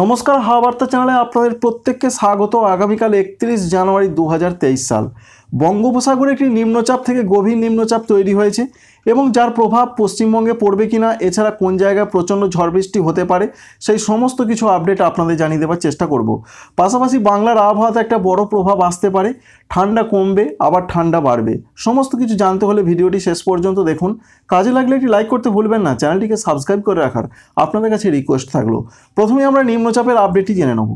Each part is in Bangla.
নমস্কার হাওয়া বার্তা চ্যানেলে আপনাদের প্রত্যেককে স্বাগত আগামীকাল একত্রিশ জানুয়ারি দু সাল বঙ্গোপসাগরে একটি নিম্নচাপ থেকে গভীর নিম্নচাপ তৈরি হয়েছে এবং যার প্রভাব পশ্চিমবঙ্গে পড়বে কিনা এছাড়া কোন জায়গায় প্রচণ্ড ঝড় বৃষ্টি হতে পারে সেই সমস্ত কিছু আপডেট আপনাদের জানিয়ে দেওয়ার চেষ্টা করব পাশাপাশি বাংলার আবহাওয়াতে একটা বড় প্রভাব আসতে পারে ঠান্ডা কমবে আবার ঠান্ডা বাড়বে সমস্ত কিছু জানতে হলে ভিডিওটি শেষ পর্যন্ত দেখুন কাজে লাগলে একটি লাইক করতে ভুলবেন না চ্যানেলটিকে সাবস্ক্রাইব করে রাখার আপনাদের কাছে রিকোয়েস্ট থাকলো প্রথমে আমরা নিম্নচাপের আপডেটটি জেনে নেব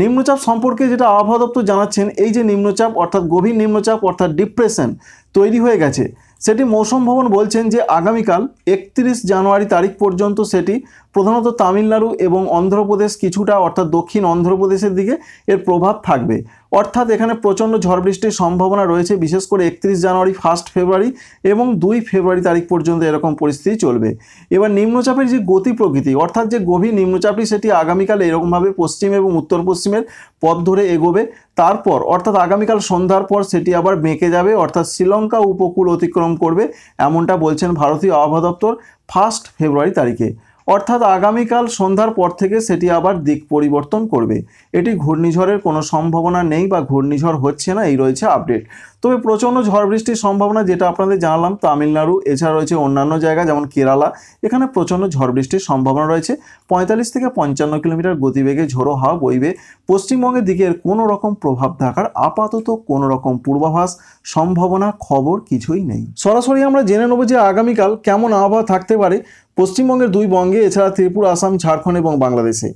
নিম্নচাপ সম্পর্কে যেটা আবহাওয়া দপ্তর জানাচ্ছেন এই যে নিম্নচাপ অর্থাৎ গভীর নিম্নচাপ অর্থাৎ ডিপ্রেশন তৈরি হয়ে গেছে সেটি মৌসুম ভবন বলছেন যে আগামীকাল একত্রিশ জানুয়ারি তারিখ পর্যন্ত সেটি প্রধানত তামিলনাড়ু এবং অন্ধ্রপ্রদেশ কিছুটা অর্থাৎ দক্ষিণ অন্ধ্রপ্রদেশের দিকে এর প্রভাব থাকবে অর্থাৎ এখানে প্রচণ্ড ঝড় বৃষ্টির সম্ভাবনা রয়েছে বিশেষ করে একত্রিশ জানুয়ারি ফার্স্ট ফেব্রুয়ারি এবং দুই ফেব্রুয়ারি তারিখ পর্যন্ত এরকম পরিস্থিতি চলবে এবার নিম্নচাপের যে গতি প্রকৃতি অর্থাৎ যে গভীর নিম্নচাপটি সেটি আগামীকাল এরকমভাবে পশ্চিম এবং উত্তর পশ্চিমের পথ ধরে এগোবে তারপর অর্থাৎ আগামীকাল সন্ধ্যার পর সেটি আবার বেঁকে যাবে অর্থাৎ শ্রীলঙ্কা উপকূল অতিক্রম করবে এমনটা বলছেন ভারতীয় আবহাওয়া দপ্তর ফার্স্ট ফেব্রুয়ারি তারিখে অর্থাৎ আগামীকাল সন্ধ্যার পর থেকে সেটি আবার দিক পরিবর্তন করবে এটি ঘূর্ণিঝড়ের কোনো সম্ভাবনা নেই বা ঘূর্ণিঝড় হচ্ছে না এই রয়েছে আপডেট তবে প্রচণ্ড ঝড় বৃষ্টির সম্ভাবনা যেটা আপনাদের জানালাম তামিলনাড়ু এছাড়া রয়েছে অন্যান্য জায়গা যেমন কেরালা এখানে প্রচণ্ড ঝড় বৃষ্টির সম্ভাবনা রয়েছে পঁয়তাল্লিশ থেকে পঞ্চান্ন কিলোমিটার গতিবেগে ঝোড়ো হাওয়া বইবে পশ্চিমবঙ্গের দিকে এর কোনো রকম প্রভাব থাকার আপাতত কোনো রকম পূর্বাভাস সম্ভাবনা খবর কিছুই নেই সরাসরি আমরা জেনে নেব যে আগামীকাল কেমন আবহাওয়া থাকতে পারে পশ্চিমবঙ্গের দুই বঙ্গে এছাড়া ত্রিপুরা আসাম ঝাড়খণ্ড এবং বাংলাদেশে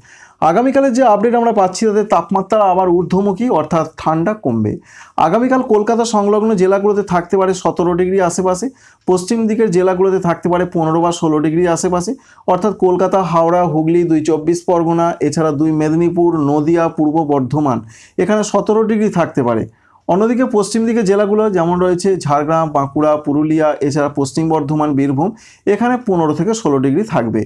আগামীকালের যে আপডেট আমরা পাচ্ছি তাতে তাপমাত্রা আবার ঊর্ধ্বমুখী অর্থাৎ ঠান্ডা কমবে আগামীকাল কলকাতা সংলগ্ন জেলাগুলোতে থাকতে পারে সতেরো ডিগ্রি আশেপাশে পশ্চিম দিকের জেলাগুলোতে থাকতে পারে পনেরো বা ষোলো ডিগ্রি আশেপাশে অর্থাৎ কলকাতা হাওড়া হুগলি দুই চব্বিশ পরগনা এছাড়া দুই মেদিনীপুর নদিয়া পূর্ব বর্ধমান এখানে সতেরো ডিগ্রি থাকতে পারে অন্যদিকে পশ্চিম দিকে জেলাগুলো যেমন রয়েছে ঝাড়গ্রাম বাঁকুড়া পুরুলিয়া এছাড়া পশ্চিম বর্ধমান বীরভূম এখানে পনেরো থেকে ষোলো ডিগ্রি থাকবে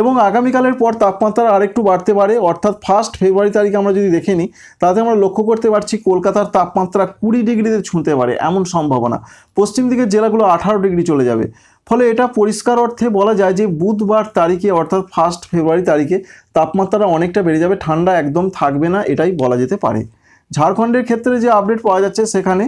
এবং আগামীকালের পর তাপমাত্রা আরেকটু বাড়তে পারে অর্থাৎ ফার্স্ট ফেব্রুয়ারি তারিখ আমরা যদি দেখে নিই তাতে আমরা লক্ষ্য করতে পারছি কলকাতার তাপমাত্রা কুড়ি ডিগ্রিতে ছুঁতে পারে এমন সম্ভাবনা পশ্চিম দিকের জেলাগুলো আঠারো ডিগ্রি চলে যাবে ফলে এটা পরিষ্কার অর্থে বলা যায় যে বুধবার তারিখে অর্থাৎ ফার্স্ট ফেব্রুয়ারি তারিখে তাপমাত্রাটা অনেকটা বেড়ে যাবে ঠান্ডা একদম থাকবে না এটাই বলা যেতে পারে ঝাড়খণ্ডের ক্ষেত্রে যে আপডেট পাওয়া যাচ্ছে সেখানে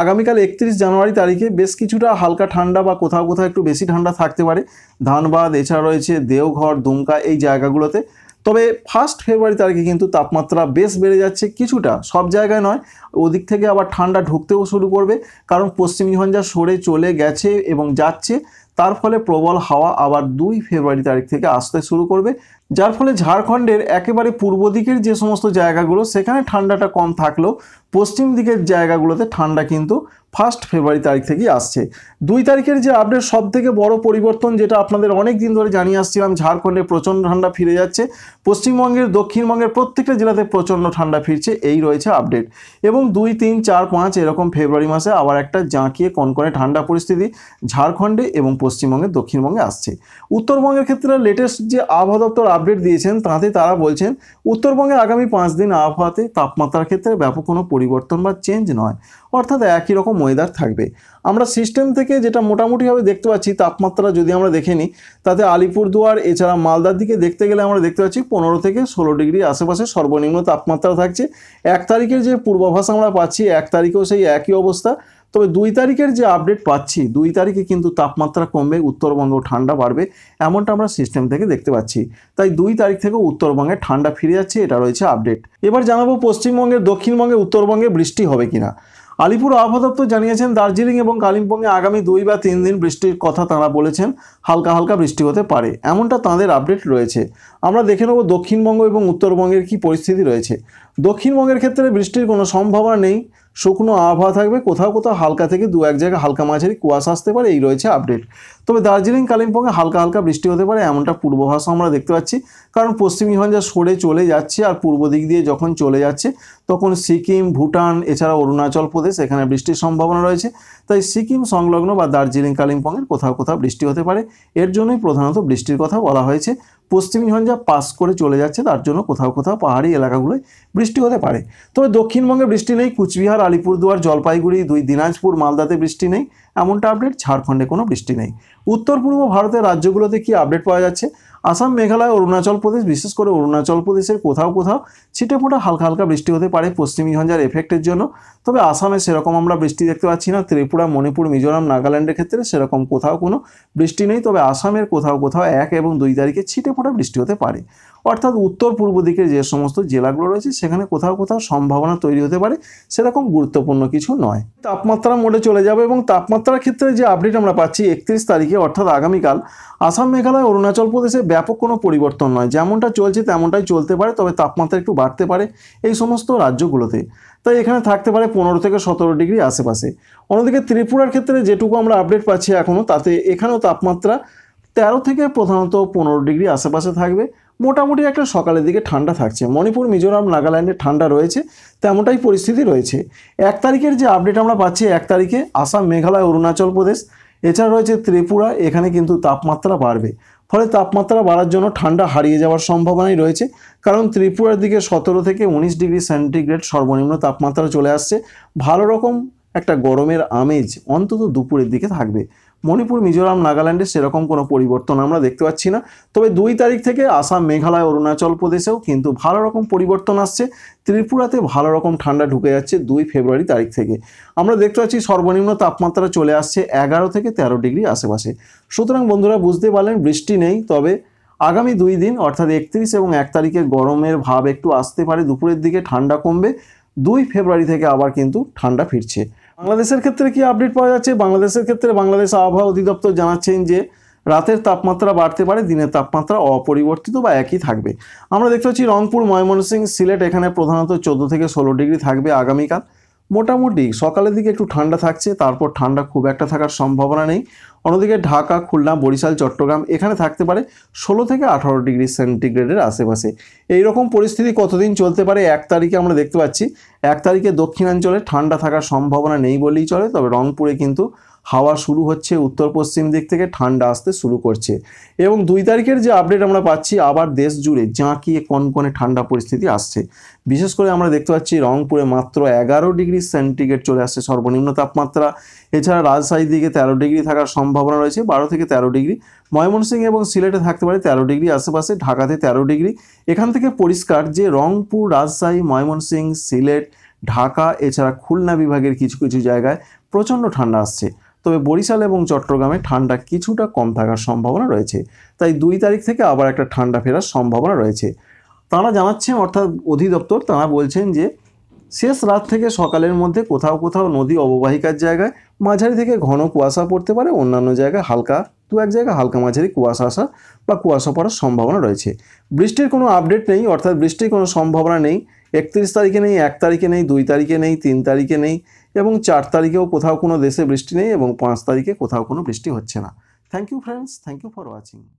আগামীকাল একত্রিশ জানুয়ারি তারিখে বেশ কিছুটা হালকা ঠান্ডা বা কোথাও কোথাও একটু বেশি ঠান্ডা থাকতে পারে ধানবাদ এছাড়া রয়েছে দেওঘর দুমকা এই জায়গাগুলোতে তবে ফার্স্ট ফেব্রুয়ারি তারিখে কিন্তু তাপমাত্রা বেশ বেড়ে যাচ্ছে কিছুটা সব জায়গায় নয় ওদিক থেকে আবার ঠান্ডা ঢুকতেও শুরু করবে কারণ পশ্চিম ঝঞ্ঝা সরে চলে গেছে এবং যাচ্ছে তার ফলে প্রবল হাওয়া আবার দুই ফেব্রুয়ারি তারিখ থেকে আসতে শুরু করবে যার ফলে ঝাড়খণ্ডের একেবারে পূর্ব দিকের যে সমস্ত জায়গাগুলো সেখানে ঠান্ডাটা কম থাকলেও পশ্চিম দিকের জায়গাগুলোতে ঠান্ডা কিন্তু ফার্স্ট ফেব্রুয়ারি তারিখ থেকেই আসছে দুই তারিখের যে আপডেট সব থেকে বড় পরিবর্তন যেটা আপনাদের অনেক দিন ধরে জানিয়ে আসছিলাম ঝাড়খণ্ডে প্রচণ্ড ঠান্ডা ফিরে যাচ্ছে পশ্চিমবঙ্গের দক্ষিণবঙ্গের প্রত্যেকটা জেলাতে প্রচণ্ড ঠান্ডা ফিরছে এই রয়েছে আপডেট এবং দুই তিন চার পাঁচ এরকম ফেব্রুয়ারি মাসে আবার একটা জাঁকিয়ে কনকনে ঠান্ডা পরিস্থিতি ঝাড়খণ্ডে এবং পশ্চিমবঙ্গের দক্ষিণবঙ্গে আসছে উত্তরবঙ্গের ক্ষেত্রে লেটেস্ট যে আবহাওয়া দপ্তর আপডেট দিয়েছেন তাতে তারা বলছেন উত্তরবঙ্গে আগামী পাঁচ দিন আবহাওয়াতে তাপমাত্রার ক্ষেত্রে ব্যাপক কোনো পরিবর্তন বা চেঞ্জ নয় অর্থাৎ একই রকম ওয়েদার থাকবে আমরা সিস্টেম থেকে যেটা মোটামুটিভাবে দেখতে পাচ্ছি তাপমাত্রা যদি আমরা দেখে নিই তাতে আলিপুরদুয়ার এছাড়া মালদার দিকে দেখতে গেলে আমরা দেখতে পাচ্ছি পনেরো থেকে ষোলো ডিগ্রি আশেপাশে সর্বনিম্ন তাপমাত্রা থাকছে এক তারিখের যে পূর্বাভাস আমরা পাচ্ছি এক তারিখেও সেই একই অবস্থা তবে দুই তারিখের যে আপডেট পাচ্ছি দুই তারিখে কিন্তু তাপমাত্রা কমবে উত্তরবঙ্গ ঠান্ডা বাড়বে এমনটা আমরা সিস্টেম থেকে দেখতে পাচ্ছি তাই দুই তারিখ থেকে উত্তরবঙ্গে ঠান্ডা ফিরে যাচ্ছে এটা রয়েছে আপডেট এবার জানাবো পশ্চিমবঙ্গের দক্ষিণবঙ্গে উত্তরবঙ্গে বৃষ্টি হবে কিনা আলিপুর আবহাওয়া দপ্তর জানিয়েছেন দার্জিলিং এবং কালিম্পংয়ে আগামী দুই বা তিন দিন বৃষ্টির কথা তাঁরা বলেছেন হালকা হালকা বৃষ্টি হতে পারে এমনটা তাঁদের আপডেট রয়েছে আমরা দেখে নেব দক্ষিণবঙ্গ এবং উত্তরবঙ্গের কি পরিস্থিতি রয়েছে দক্ষিণবঙ্গের ক্ষেত্রে বৃষ্টির কোনো সম্ভাবনা নেই শুকনো আবহাওয়া থাকবে কোথাও কোথাও হালকা থেকে দু এক জায়গায় হালকা মাঝারি কুয়াশা আসতে পারে এই রয়েছে আপডেট তবে দার্জিলিং কালিম্পংয়ে হালকা হালকা বৃষ্টি হতে পারে এমনটা পূর্বাভাস আমরা দেখতে পাচ্ছি কারণ পশ্চিম যা সরে চলে যাচ্ছে আর পূর্ব দিক দিয়ে যখন চলে যাচ্ছে তখন সিকিম ভুটান এছাড়া অরুণাচল প্রদেশ এখানে বৃষ্টির সম্ভাবনা রয়েছে তাই সিকিম সংলগ্ন বা দার্জিলিং কালিম্পংয়ের কোথাও কোথাও বৃষ্টি হতে পারে এর জন্যই প্রধানত বৃষ্টির কথা বলা হয়েছে পশ্চিম ঝঞ্ঝা পাস করে চলে যাচ্ছে তার জন্য কোথাও কোথাও পাহাড়ি এলাকাগুলোয় বৃষ্টি হতে পারে তবে দক্ষিণবঙ্গে বৃষ্টি নেই কুচবিহার আলিপুরদুয়ার জলপাইগুড়ি দুই দিনাজপুর মালদাতে বৃষ্টি নেই এমনটা আপডেট ঝাড়খণ্ডে কোনো বৃষ্টি নেই উত্তর পূর্ব ভারতের রাজ্যগুলোতে কি আপডেট পাওয়া যাচ্ছে আসাম মেঘালয় অরুণাচল প্রদেশ বিশেষ করে অরুণাচল প্রদেশের কোথাও কোথাও ছিটে ফোটা হালকা হালকা বৃষ্টি হতে পারে পশ্চিমী ঝঞ্ঝার এফেক্টের জন্য তবে আসামে সেরকম আমরা বৃষ্টি দেখতে পাচ্ছি না ত্রিপুরা মণিপুর মিজোরাম নাগাল্যান্ডের ক্ষেত্রে সেরকম কোথাও কোনো বৃষ্টি নেই তবে আসামের কোথাও কোথাও এক এবং দুই তারিখে ছিটে ফোটা বৃষ্টি হতে পারে অর্থাৎ উত্তর পূর্ব দিকের যে সমস্ত জেলাগুলো রয়েছে সেখানে কোথাও কোথাও সম্ভাবনা তৈরি হতে পারে সেরকম গুরুত্বপূর্ণ কিছু নয় তাপমাত্রা মোড়ে চলে যাবে এবং তাপমাত্রার ক্ষেত্রে যে আপডেট আমরা পাচ্ছি একত্রিশ তারিখে অর্থাৎ আগামীকাল আসাম মেঘালয় অরুণাচল প্রদেশে ব্যাপক কোনো পরিবর্তন নয় যেমনটা চলছে তেমনটাই চলতে পারে তবে তাপমাত্রা একটু বাড়তে পারে এই সমস্ত রাজ্যগুলোতে তাই এখানে থাকতে পারে পনেরো থেকে সতেরো ডিগ্রি আশেপাশে অন্যদিকে ত্রিপুরার ক্ষেত্রে যেটুকু আমরা আপডেট পাচ্ছি এখনও তাতে এখানেও তাপমাত্রা তেরো থেকে প্রধানত পনেরো ডিগ্রি আশেপাশে থাকবে মোটামুটি একটা সকালের দিকে ঠান্ডা থাকছে মণিপুর মিজোরাম নাগাল্যান্ডে ঠান্ডা রয়েছে তেমনটাই পরিস্থিতি রয়েছে এক তারিখের যে আপডেট আমরা পাচ্ছি এক তারিখে আসাম মেঘালয় অরুণাচল প্রদেশ এছাড়া রয়েছে ত্রিপুরা এখানে কিন্তু তাপমাত্রা বাড়বে ফলে তাপমাত্রা বাড়ার জন্য ঠান্ডা হারিয়ে যাওয়ার সম্ভাবনাই রয়েছে কারণ ত্রিপুরার দিকে সতেরো থেকে উনিশ ডিগ্রি সেন্টিগ্রেড সর্বনিম্ন তাপমাত্রা চলে আসছে ভালো রকম একটা গরমের আমেজ অন্তত দুপুরের দিকে থাকবে মণিপুর মিজোরাম নাগাল্যান্ডে সেরকম কোনো পরিবর্তন আমরা দেখতে পাচ্ছি না তবে দুই তারিখ থেকে আসাম মেঘালয় অরুণাচল প্রদেশেও কিন্তু ভালো রকম পরিবর্তন আসছে ত্রিপুরাতে ভালো রকম ঠান্ডা ঢুকে যাচ্ছে দুই ফেব্রুয়ারি তারিখ থেকে আমরা দেখতে পাচ্ছি সর্বনিম্ন তাপমাত্রা চলে আসছে এগারো থেকে তেরো ডিগ্রি আশেপাশে সুতরাং বন্ধুরা বুঝতে পারলেন বৃষ্টি নেই তবে আগামী দুই দিন অর্থাৎ একত্রিশ এবং এক তারিখে গরমের ভাব একটু আসতে পারে দুপুরের দিকে ঠান্ডা কমবে দুই ফেব্রুয়ারি থেকে আবার কিন্তু ঠান্ডা ফিরছে বাংলাদেশের ক্ষেত্রে কি আপডেট পাওয়া যাচ্ছে বাংলাদেশের ক্ষেত্রে বাংলাদেশ আবহাওয়া অধিদপ্তর জানাচ্ছেন যে রাতের তাপমাত্রা বাড়তে পারে দিনের তাপমাত্রা অপরিবর্তিত বা একই থাকবে আমরা দেখতে পাচ্ছি রংপুর ময়মনসিংহ সিলেট এখানে প্রধানত চোদ্দো থেকে ষোলো ডিগ্রি থাকবে আগামীকাল মোটামুটি সকালের দিকে একটু ঠান্ডা থাকছে তারপর ঠান্ডা খুব একটা থাকার সম্ভাবনা নেই অন্যদিকে ঢাকা খুলনা বরিশাল চট্টগ্রাম এখানে থাকতে পারে ষোলো থেকে আঠারো ডিগ্রি সেন্টিগ্রেডের আশেপাশে এই রকম পরিস্থিতি কতদিন চলতে পারে এক তারিখে আমরা দেখতে পাচ্ছি এক তারিখে দক্ষিণাঞ্চলে ঠান্ডা থাকার সম্ভাবনা নেই বলেই চলে তবে রংপুরে কিন্তু হাওয়া শুরু হচ্ছে উত্তর পশ্চিম দিক থেকে ঠান্ডা আসতে শুরু করছে এবং দুই তারিখের যে আপডেট আমরা পাচ্ছি আবার দেশ জুড়ে জাঁকিয়ে কন কনে ঠান্ডা পরিস্থিতি আসছে বিশেষ করে আমরা দেখতে পাচ্ছি রংপুরে মাত্র এগারো ডিগ্রি সেন্টিগ্রেড চলে আসছে সর্বনিম্ন তাপমাত্রা এছাড়া রাজশাহীর দিকে তেরো ডিগ্রি থাকার সম্ভাবনা রয়েছে বারো থেকে তেরো ডিগ্রি ময়মনসিংহ এবং সিলেটে থাকতে পারে তেরো ডিগ্রি আশেপাশে ঢাকাতে তেরো ডিগ্রি এখান থেকে পরিষ্কার যে রংপুর রাজশাহী ময়মনসিংহ সিলেট ঢাকা এছাড়া খুলনা বিভাগের কিছু কিছু জায়গায় প্রচণ্ড ঠান্ডা আসছে তবে বরিশাল এবং চট্টগ্রামে ঠান্ডা কিছুটা কম থাকার সম্ভাবনা রয়েছে তাই দুই তারিখ থেকে আবার একটা ঠান্ডা ফেরার সম্ভাবনা রয়েছে তাঁরা জানাচ্ছেন অর্থাৎ অধিদপ্তর তাঁরা বলছেন যে শেষ রাত থেকে সকালের মধ্যে কোথাও কোথাও নদী অববাহিকার জায়গায় মাঝারি থেকে ঘন কুয়াশা পড়তে পারে অন্যান্য জায়গায় হালকা দু এক জায়গায় হালকা মাঝারি কুয়াশা আসা বা কুয়াশা পড়ার সম্ভাবনা রয়েছে বৃষ্টির কোনো আপডেট নেই অর্থাৎ বৃষ্টির কোনো সম্ভাবনা নেই একত্রিশ তারিখে নেই এক তারিখে নেই দুই তারিখে নেই তিন তারিখে নেই এবং চার তারিখেও কোথাও কোনো দেশে বৃষ্টি নেই এবং পাঁচ তারিখে কোথাও কোনো বৃষ্টি হচ্ছে না thank you friends thank you for watching